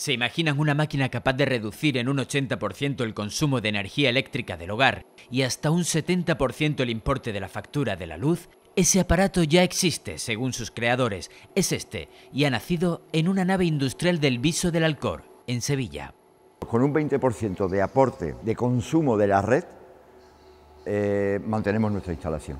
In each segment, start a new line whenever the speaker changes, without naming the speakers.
¿Se imaginan una máquina capaz de reducir en un 80% el consumo de energía eléctrica del hogar y hasta un 70% el importe de la factura de la luz? Ese aparato ya existe, según sus creadores, es este, y ha nacido en una nave industrial del Viso del Alcor, en Sevilla.
Con un 20% de aporte de consumo de la red, eh, mantenemos nuestra instalación.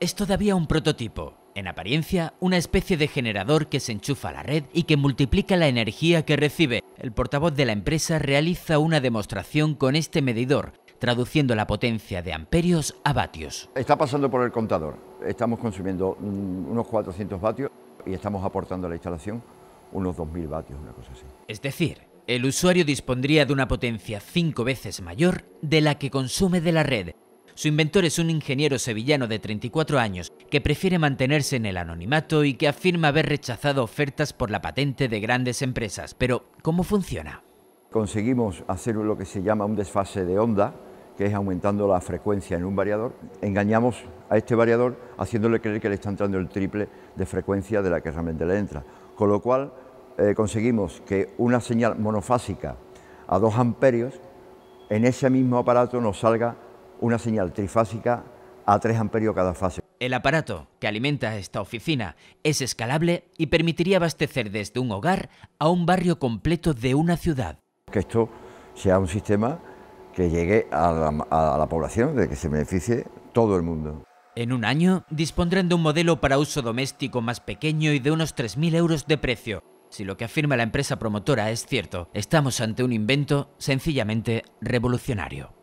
Es todavía un prototipo, en apariencia, una especie de generador que se enchufa a la red y que multiplica la energía que recibe. El portavoz de la empresa realiza una demostración con este medidor, traduciendo la potencia de amperios a vatios.
Está pasando por el contador. Estamos consumiendo mm, unos 400 vatios y estamos aportando a la instalación unos 2.000 vatios, una cosa así.
Es decir, el usuario dispondría de una potencia cinco veces mayor de la que consume de la red, su inventor es un ingeniero sevillano de 34 años que prefiere mantenerse en el anonimato y que afirma haber rechazado ofertas por la patente de grandes empresas. Pero, ¿cómo funciona?
Conseguimos hacer lo que se llama un desfase de onda, que es aumentando la frecuencia en un variador. Engañamos a este variador haciéndole creer que le está entrando el triple de frecuencia de la que realmente le entra. Con lo cual, eh, conseguimos que una señal monofásica a 2 amperios en ese mismo aparato nos salga una señal trifásica a 3 amperios cada fase.
El aparato que alimenta esta oficina es escalable y permitiría abastecer desde un hogar a un barrio completo de una ciudad.
Que esto sea un sistema que llegue a la, población, de que se beneficie todo el mundo.
En un año dispondrán de un modelo para uso doméstico más pequeño y de unos 3.000 euros de precio. Si lo que afirma la empresa promotora es cierto, estamos ante un invento sencillamente revolucionario.